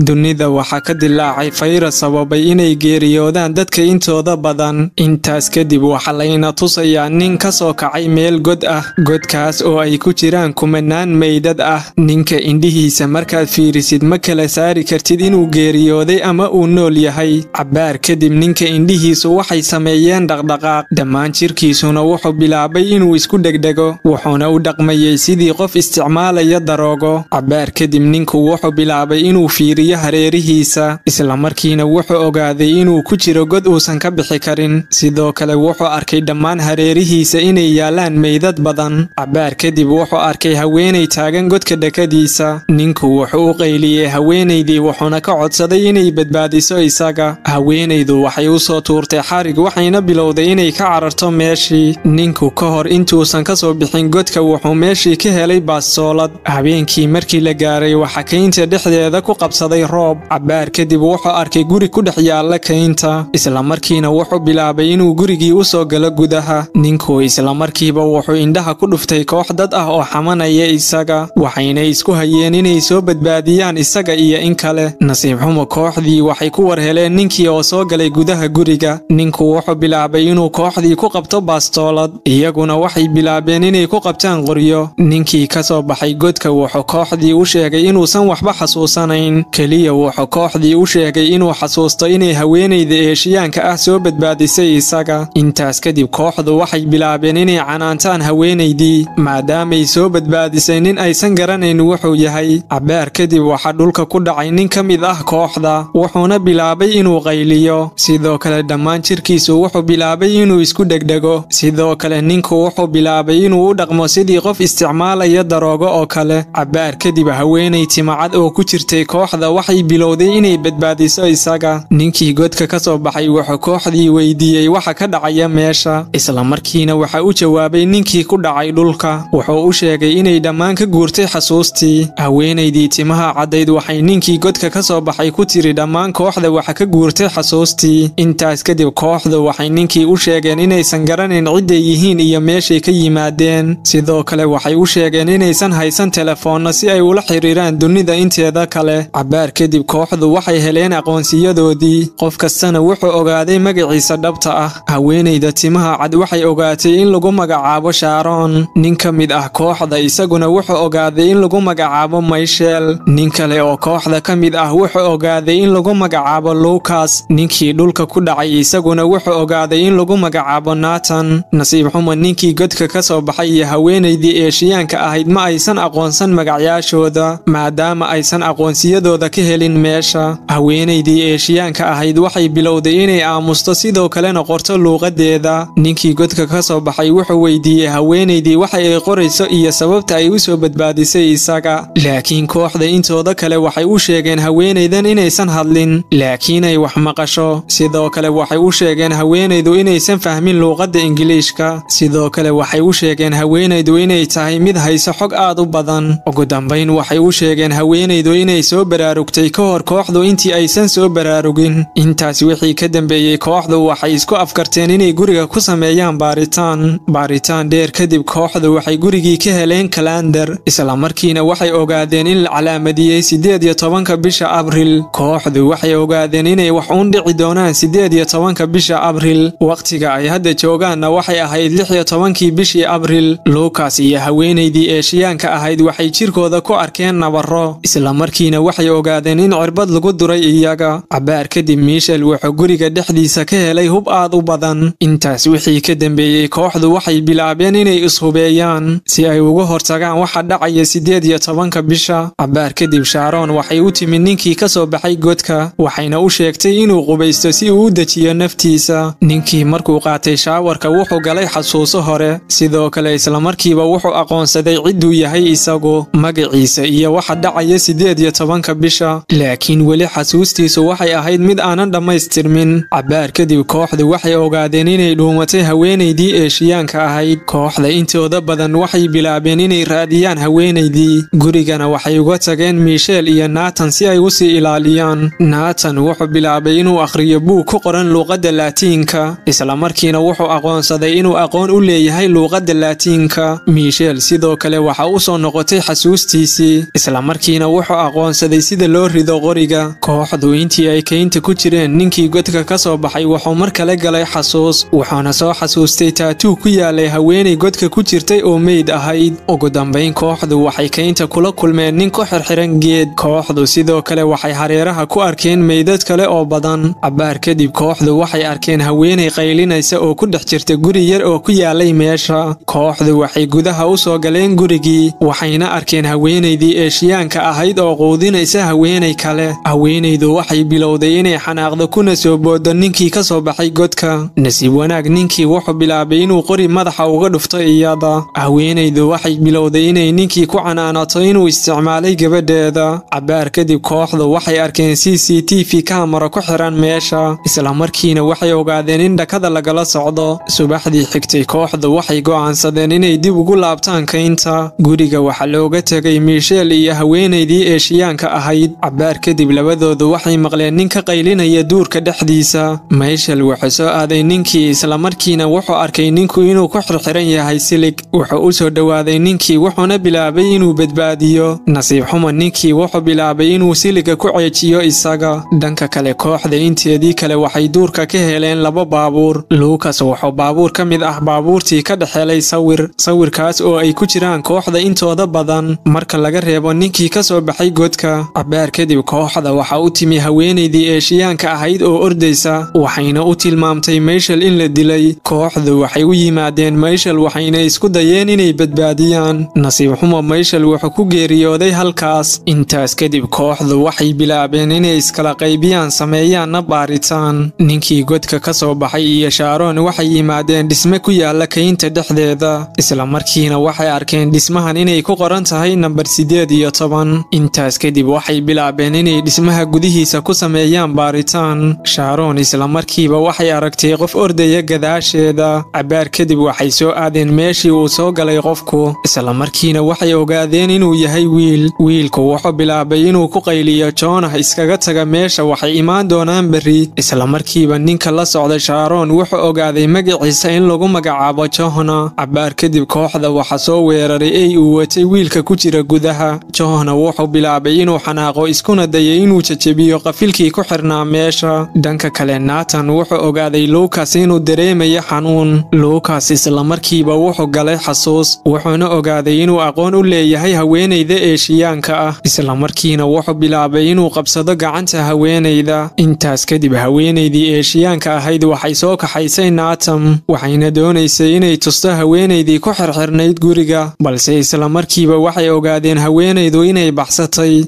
dunida waxaa ka dilaacay fayras sababay inay geeriyoodaan dadka intooda badan intaas kadib waxaa layna tusayaa nin ka soo kacay meel god ah godkaas oo ay ku jiraan kumanaan meydad ah ninka indhihiisa markaad fiirisid ma kala saari kartid inuu geeriyooday ama uu nool yahay cabbaar kadib ninka indhihiisu waxay sameeyeen dhaqdhaqaaq dhammaan jirkiisuna wuxuu bilaabay inuu isku dhegdhego wuxuuna u dhaqmayay sidii qof isticmaalaya daroogo cabbaar kadib ninku wuxuu bilaabay inuu fiiriyo iyo hareerihiisa islamarkiina wuxuu ogaaday inuu ku jiro god uusan ka bixi karin sidoo kale wuxuu arkay dhammaan hareerihiisa inay yaalaan meydad badan cabbaar kadib wuxuu arkay haweenay taagan godka dhekadiisa ninku wuxuu u qayliyey haweenaydii wuxuuna ka codsaday inay badbaadiso isaga haweenaydu waxay u soo tuurtay xarig waxayna bilowday inay ka cararto meeshii ninku ka hor intuusan ka soo bixin godka wuxuu meeshii ka helay baastoolad habeenkii markii la gaaray waxakaynta dhexdeeda ku qabsaday helay roob cabbaar kadib wuxuu arkay guri ku dhex yaalla kaynta islamarkiina wuxuu bilaabay inuu gurigii u soo galo gudaha ninku islamarkiiba wuxuu indhaha ku dhuftay koox dad ah oo xamanaya isaga waxayna isku hayeen inay soo badbaadiyaan isaga iyo in kale nasiib xumo kooxdii waxay ku war heleen ninkii oo soo galay gudaha guriga ninku wuxuu bilaabay inuu kooxdii ku qabto baastoolad iyaguna waxay bilaabeen inay ku qabtaan qoryo ninkii ka soo baxay godka wuxuu kooxdii u sheegay inuusan waxba xasuusanayn keliya wuxuu kooxdii u sheegay inuu xasuusto inay haweenayda eeshiyaanka ah soo badbaadisay isaga intaas kadib kooxdu waxay bilaabeen inay canaantaan haweenaydii maadaamay soo badbaadisay nin aysan garanayn wuxuu yahay cabbaar kadib waxaa dhulka ku dhacay nin ka mid ah kooxda wuxuuna bilaabay inuu qayliyo sidoo kale dhammaan jirkiisu wuxuu bilaabay inuu isku dhegdhego sidoo kale ninku wuxuu bilaabay inuu u dhaqmo sidii qof isticmaalaya daroogo oo kale cabaar kadib haweenay timacad oo ku jirtay kooxda waxay bilowday inay badbaadiso isaga ninkii godka ka soo baxay wuxuu kooxdii weydiiyey waxa ka dhacaya meesha isla markiina waxa u jawaabay ninkii ku dhacay dhulka wuxuu u sheegay inay dhammaan ka guurtay xasuustii haweenaydii timaha caddayd waxay ninkii godka ka soo baxay ku tiri dhammaan kooxda waxa ka guurtay xasuustii intaas kadib kooxdu waxay ninkii u sheegeen inaysan garanayn cidday yihiin iyo meeshay ka yimaadeen sidoo kale waxay u sheegeen inaysan haysan telefoonna si ay ula xiriiraan dunida inteeda kale xabaar kadib kooxdu waxay heleen aqoonsiyadoodii qof kastana wuxuu ogaaday magaciisa dhabta ah haweenayda timaha cad waxay ogaatay in lagu magacaabo shaaroon nin ka mid ah kooxda isaguna wuxuu ogaaday in lagu magacaabo maysheel nin kale oo kooxda ka mid ah wuxuu ogaaday in lagu magacaabo luukas ninkii dhulka ku dhacay isaguna wuxuu ogaaday in lagu magacaabo naatan nasiib xuma ninkii godka ka soo baxay iyo haweenaydii eeshiyaanka ahayd ma aysan aqoonsan magacyaashooda maadaama aysan aqoonsiyadooda ka helin meesha haweenaydii eeshiyaanka ahayd waxay bilowday inay aamusto sidoo kalena qorto luuqaddeeda ninkii godka ka soo baxay wuxuu weydiiyey haweenaydii waxa ay qorayso iyo sababta ay u soo badbaadisay isaga laakiin kooxda intooda kale waxay u sheegeen haweenaydan inaysan hadlin laakiinay wax maqasho sidoo kale waxay u sheegeen haweenaydu inaysan fahmin luuqadda ingiliishka sidoo kale waxay u sheegeen haweenaydu inay tahay mid hayso xog aad u badan ugu dambayn waxay u sheegeen haweenaydu inay soo baraaru baraarugtay ka hor kooxdu intii aysan soo baraarugin intaas wixii ka dambeeyey kooxdu waxay isku afkarteen inay guriga ku sameeyaan baaritaan baaritaan dheer kadib kooxdu waxay gurigii ka heleen kalander isla markiina waxay ogaadeen in la calaamadiyey siddeed iyo tobanka bisha abril kooxdu waxay ogaadeen inay wax uun dhici doonaan siddeed iyo tobanka bisha abril wakhtiga ay hadda joogaanna waxay ahayd lix iyo tobankii bishii abril lukas iyo haweenaydii eeshiyaanka ahayd waxay jirkooda ku arkeen nabaro islamarkiina waxay ogaadeen ogaadeen in cirbad lagu duray iyaga cabaar kadib miishel wuxuu guriga dhexdiisa ka helay hub aad u badan intaas wixii ka dambeeyey kooxdu waxay bilaabeen inay ishubeeyaan si ay uga hortagaan waxa dhacaya siddeed iyo tobanka bisha cabaar kadib shaaroon waxay u timid ninkii ka soo baxay godka waxayna u sheegtay inuu qubaysto si uu u dejiyo naftiisa ninkii markuu qaatay shaawarka wuxuu galay xasuuso hore sidoo kale islamarkiiba wuxuu aqoonsaday cidduu yahay isagu magiciisa iyo waxa dhacaya siddeed iyo tobanka bisha guusha laakiin weli xasuustiisu waxay ahayd mid aanan dhammaystirmin cabaar kadib kooxdu waxay ogaadeen inay dhuumatay haweenaydii eeshiyaanka ahayd kooxda intooda badan waxay bilaabeen inay raadiyaan haweenaydii gurigana waxay uga tageen miisheel iyo naatan si ay u sii ilaaliyaan naatan wuxuu bilaabay inuu akhriyo buug ku qoran luuqadda laatiinka isla markiina wuxuu aqoonsaday inuu aqoon u leeyahay luuqadda laatiinka miisheel sidoo kale waxaa u soo noqotay xasuustiisii markiina wuxuu aqoonsaday sida loo rido qoriga kooxduintii ay kaynta ku jireen ninkii godka ka soo baxay wuxuu mar kale galay xasuus wuxuuna soo xasuustay taatuu ku yaalay haweenay godka ku jirtay oo meyd ahayd ugu dambayn kooxdu waxay kaynta kula kulmeen nin ku xirxiran geed kooxdu sidoo kale waxay hareeraha ku arkeen meydad kale oo badan cabaar kadib kooxdu waxay arkeen haweenay qaylinaysa oo ku dhex jirta guri yar oo ku yaalay meesha kooxdu waxay gudaha u soo galeen gurigii waxayna arkeen haweenaydii eeshiyaanka ahayd oo quudinaysa haweenay kale haweenaydu waxay bilowday inay xanaaqdo kuna soo boodo ninkii ka soo baxay godka nasiib wanaag ninkii wuxuu bilaabay inuu qori madaxa uga dhufto iyada haweenaydu waxay bilowday inay ninkii ku canaanato inuu isticmaalay gabadheeda cabaar kadib kooxdu waxay arkeen c c t v kamara ku xiran meesha isla markiina waxay ogaadeen in dhakada lagala socdo subaxdii xigtay kooxdu waxay go'aansadeen inay dib ugu laabtaan kaynta guriga waxaa looga tegay miisheel iyo haweenaydii eeshiyaanka ahay ahayd cabbaar kadib labadoodu waxay maqleen nin ka qaylinaya duurka dhexdiisa mayshal wuxuu soo aaday ninkii islamarkiina wuxuu arkay ninku inuu ku xirxiran yahay silig wuxuu u soo dhowaaday ninkii wuxuuna bilaabay inuu badbaadiyo nasiib xuma ninkii wuxuu bilaabay inuu siliga ku ceejiyo isaga dhanka kale kooxda inteedii kale waxay duurka ka heleen laba baabuur luukas wuxuu baabuur ka mid ah baabuurtii ka dhex helay sawir sawirkaas oo ay ku jiraan kooxda intooda badan marka laga reebo ninkii ka soo baxay godka bardhaar kadib kooxda waxaa u timi haweenaydii eeshiyaanka ahayd oo ordaysa waxayna u tilmaamtay mayshal in la dilay kooxdu waxay u yimaadeen mayshal waxayna isku dayeen inay badbaadiyaan nasiib xumo mayshal wuxuu ku geeriyooday halkaas intaas kadib kooxdu waxay bilaabeen inay iskala qaybiyaan sameeyaanna baaritaan ninkii godka ka soo baxay iyo shaaroon waxay yimaadeen dhisme ku yaalla kaynta dhexdeeda isla markiina waxay arkeen dhismahan inay ku qoran tahay nambar sideed iyo toban intaas kadib waxay waxay bilaabeen inay dhismaha gudihiisa ku sameeyaan baaritaan shaaroon islamarkiiba waxay aragtay qof ordaya gadaasheeda cabaar kadib waxay soo aadeen meeshii uu soo galay qofku islamarkiina waxay ogaadeen inuu yahay wiil wiilku wuxuu bilaabay inuu ku qayliyo joonah iskaga taga meesha waxay imaan doonaan berri islamarkiiba ninka la socda shaaroon wuxuu ogaaday magiciisa in lagu magacaabo johna cabaar kadib kooxda waxa soo weeraray ey uu watay wiilka ku jira gudaha johna wuxuu bilaabay inuu xanaa dhaqaaqo iskuna dayay inuu jajebiyo qafilkii ku xirnaa meesha dhanka kale naatan wuxuu ogaaday luukas inuu dareemayo xanuun luukas islamarkiiba wuxuu galay xasuus wuxuuna ogaaday inuu aqoon u leeyahay haweenayda eeshiyaanka ah islamarkiina wuxuu bilaabay inuu qabsado gacanta haweenayda intaas kadib haweenaydii eeshiyaanka ahayd waxay soo kaxaysay naatam waxayna doonaysay inay tusto haweenaydii ku xirxirnayd guriga balse islamarkiiba waxay ogaadeen haweenaydu inay baxsatay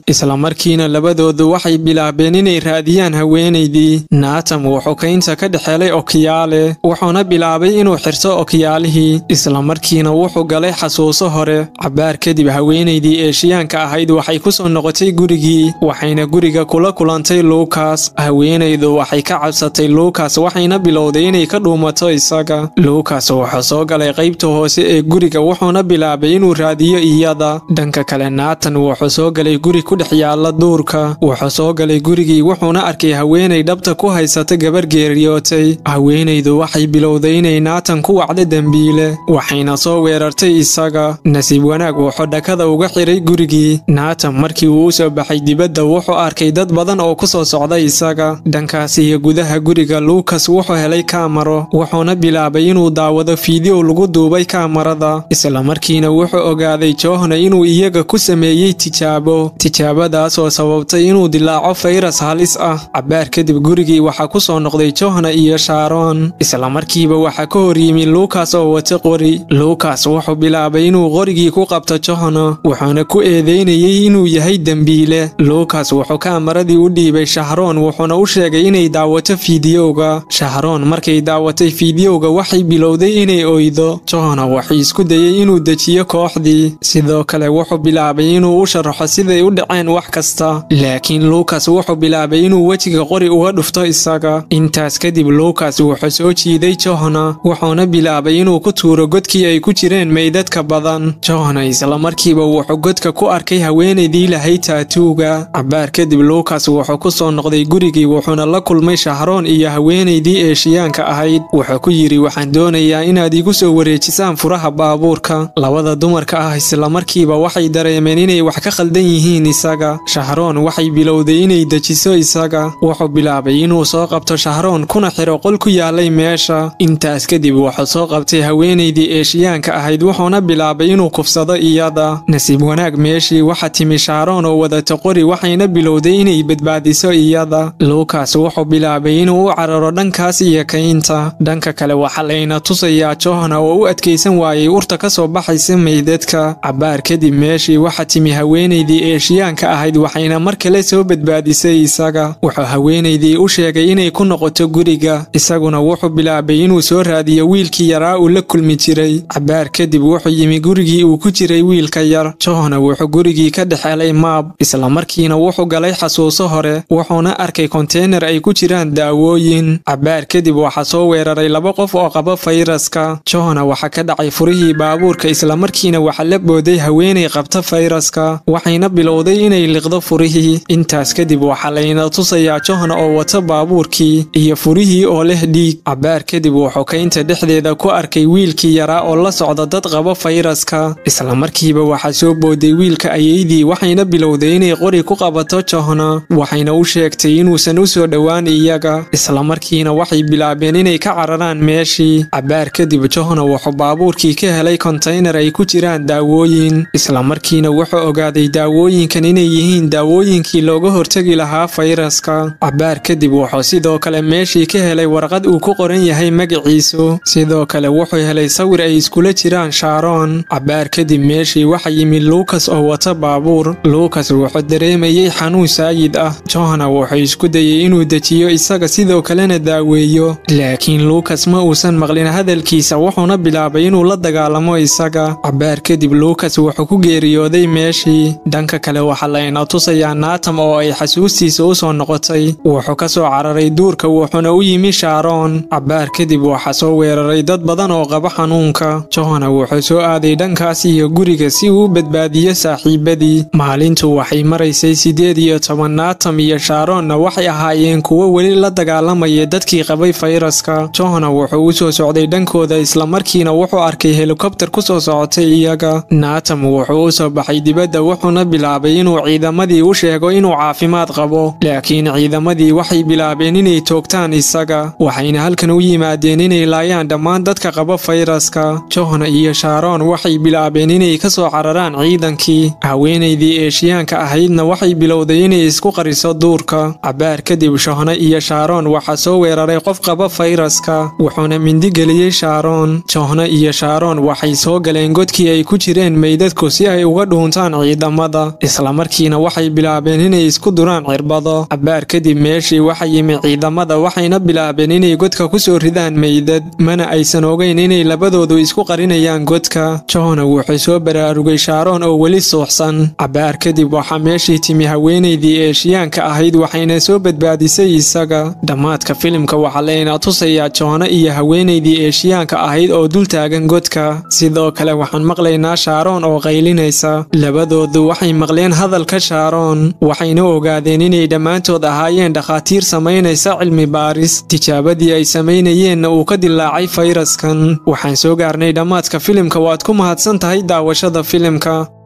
markiina labadoodu waxay bilaabeen inay raadiyaan haweenaydii naatam uu xukaynta ka dhexeelay okiyaale wuxuuna bilaabay inuu xirto okiyaalihii markiina wuxuu galay xasuuso hore cabaar kadib haweenaydii eeshiyaanka ahayd waxay ku soo noqotay gurigii waxayna guriga kula kulantay luukas haweenaydu waxay ka cabsatay luukas waxayna bilowday inay ka dhuumato isaga luukas wuxuu soo galay qaybta hoose ee guriga wuxuuna bilaabay inuu raadiyo iyada dhanka kale naatan wuxuu soo galay guri ku dhex yaala alla duurka wuxuu soo galay gurigii wuxuuna arkay haweenay dhabta ku haysata gabar geeriyootay haweenaydu waxay bilowday inay naatan ku wacda dembiile waxayna soo weerartay isaga nasiib wanaag wuxuu dhakada uga xiray gurigii naatan markii uu u soo baxay dibadda wuxuu arkay dad badan oo ku soo socday isaga dhankaas iyo gudaha guriga luukas wuxuu helay kaamaro wuxuuna bilaabay inuu daawado fiidiyow lagu duubay kaamarada markiina wuxuu ogaaday joohna inuu iyaga ku sameeyey tijaabo tijaabadaas taasoo sababtay inuu dilaaco fayras halis ah cabbaar kadib gurigii waxaa ku soo noqday johna iyo shaaroon markiiba waxaa ka hor yimi luukas oo wata qori luukas wuxuu bilaabay inuu qorigii ku qabto johna wuxuuna ku eedeynayey inuu yahay dembiile luukas wuxuu kamaradii u dhiibay shahroon wuxuuna u sheegay inay daawato fiidiyowga shahroon markay daawatay fiidiyowga waxay bilowday inay oydo johna wuxuu isku dayey inuu dejiyo kooxdii sidoo kale wuxuu bilaabay inuu u sharaxo siday u dhaceen wax kasta laakiin luukas wuxuu bilaabay inuu wejiga qori uga dhufto isaga intaas kadib luukas wuxuu soo jiiday johna wuxuuna bilaabay inuu ku tuuro godkii ay ku jireen meydadka badan johna isla markiiba wuxuu godka ku arkay haweenaydii lahay taatuuga cabaar kadib luukas wuxuu ku soo noqday gurigii wuxuuna la kulmay shahroon iyo haweenaydii eeshiyaanka ahayd wuxuu ku yidhi waxaan doonayaa inaad igu soo wareejisaan furaha baabuurka labada dumarka ah isla markiiba waxay dareemeen inay wax ka khaldan yihiin isaga shahroon waxay bilowday inay dejiso isaga wuxuu bilaabay inuu soo qabto shahroon kuna xiro qol ku yaalay meesha intaas kadib wuxuu soo qabtay haweenaydii eeshiyaanka ahayd wuxuuna bilaabay inuu kufsado iyada nasiib wanaag meeshii waxaa timi shahroon oo wadata qori waxayna bilowday inay badbaadiso iyada luukas wuxuu bilaabay inuu u cararo dhankaas iyo kaynta dhanka kale waxaa layna tusayaa johna oo u adkaysan waayey urta ka soo baxaysa meydadka cabaar kadib meeshii waxa timi haweenaydii eeshiyaanka ahayd ahayd waxayna mar kale soo badbaadisay isaga wuxuu haweenaydii u sheegay inay ku noqoto guriga isaguna wuxuu bilaabay inuu soo raadiyo wiilkii yaraa uu la kulmi jiray cabaar kadib wuxuu yimi gurigii uu ku jiray wiilka yar johna wuxuu gurigii ka dhex helay maab markiina wuxuu galay xasuuso hore wuxuuna arkay konteynar ay ku jiraan daawooyin cabaar kadib waxaa soo weeraray laba qof oo qaba fayraska johna waxaa ka dhacay furihii baabuurka isla markiina waxaa la booday haweenay qabta fayraska waxayna bilowday inay liiqdo furihii intaas kadib waxaa layna tusayaa johan oo wata baabuurkii iyo furihii oo leh dhiig cabbaar kadib uu xokaynta dhexdeeda ku arkay wiilkii yaraa oo la socda dad qaba fayraska isla markiiba waxaa soo booday wiilka ayeydii waxayna bilowday inay qori ku qabato johna waxayna u sheegtay inuusan u soo dhowaan iyaga isla markiina waxay bilaabeen inay ka cararaan meeshii cabbaar kadib johna wuxuu baabuurkii ka helay kontaynar ay ku jiraan daawooyin islamarkiina wuxuu ogaaday daawooyinkan inay yihiin yihiin daawooyinkii looga hortegi lahaa fayraska cabbaar kadib wuxuu sidoo kale meeshii ka helay warqad uu ku qoran yahay magiciisu sidoo kale wuxuu helay sawir ay iskula jiraan shaaroon cabbaar kadib meeshii waxaa yimid luukas oo wata baabuur luukas wuxuu dareemayey xanuun saayid ah johna wuxuu isku dayey inuu dejiyo isaga sidoo kalena daaweeyo laakiin luukas ma uusan maqlin hadalkiisa wuxuuna bilaabay inuu la dagaalamo isaga cabbaar kadib luukas wuxuu ku geeriyooday meeshii dhanka kale waxaa layn tusayaa naatam oo ay xasuustiisa u soo noqotay wuxuu ka soo cararay duurka wuxuuna u yimi shaaroon cabbaar kadib waxaa soo weeraray dad badan oo qaba xanuunka johana wuxuu soo aaday dhankaas iyo guriga si uu u badbaadiyo saaxiibadii maalintu waxay maraysay siddeed iyo toban naatam iyo shaaroonna waxay ahaayeen kuwo weli la dagaalamaya dadkii qabay fayraska johana wuxuu u soo socday dhankooda isla markiina wuxuu arkay helikobtar ku soo socotay iyaga naatam wuxuu u soo baxay dibadda wuxuuna bilaabay inuu ciidamo ciidamadii u sheego inuu caafimaad qabo laakiin ciidamadii waxay bilaabeen inay toogtaan isaga waxayna halkan u yimaadeen inay laayaan dhammaan dadka qaba fayraska johna iyo shaaroon waxay bilaabeen inay ka soo cararaan ciidankii haweenaydii eeshiyaanka ahaydna waxay bilowday inay isku qariso duurka cabaar kadib shohno iyo shaaroon waxaa soo weeraray qof qaba fayraska wuxuuna mindigeliyey shaaroon johno iyo shaaroon waxay soo galeen godkii ay ku jireen meydadku si ay uga dhuuntaan ciidamada islamarkiina waxay bilaabeen inay isku duraan cirbado cabbaar kadib meeshii waxa yimi ciidamada waxayna bilaabeen inay godka ku soo ridaan meydad mana aysan ogayn inay labadoodu isku qarinayaan godka johna wuxuu soo baraarugay shaaroon oo weli suuxsan cabbaar kadib waxaa meeshii timi haweenaydii eeshiyaanka ahayd waxayna soo badbaadisay isaga dhammaadka filimka waxaa layna tusayaa joono iyo haweenaydii eeshiyaanka ahayd oo dul taagan godka sidoo kale waxaan maqlaynaa shaaroon oo qaylinaysa labadoodu waxay maqleen hadalka shaaroon waxayna ogaadeen inay dhammaantood ahaayeen dhakhaatiir samaynaysa cilmi baaris tijaabadii ay samaynayeenna uu ka dilaacay fayraskan waxaan soo gaarnay dhammaadka filimka waad ku mahadsan tahay daawashada filimka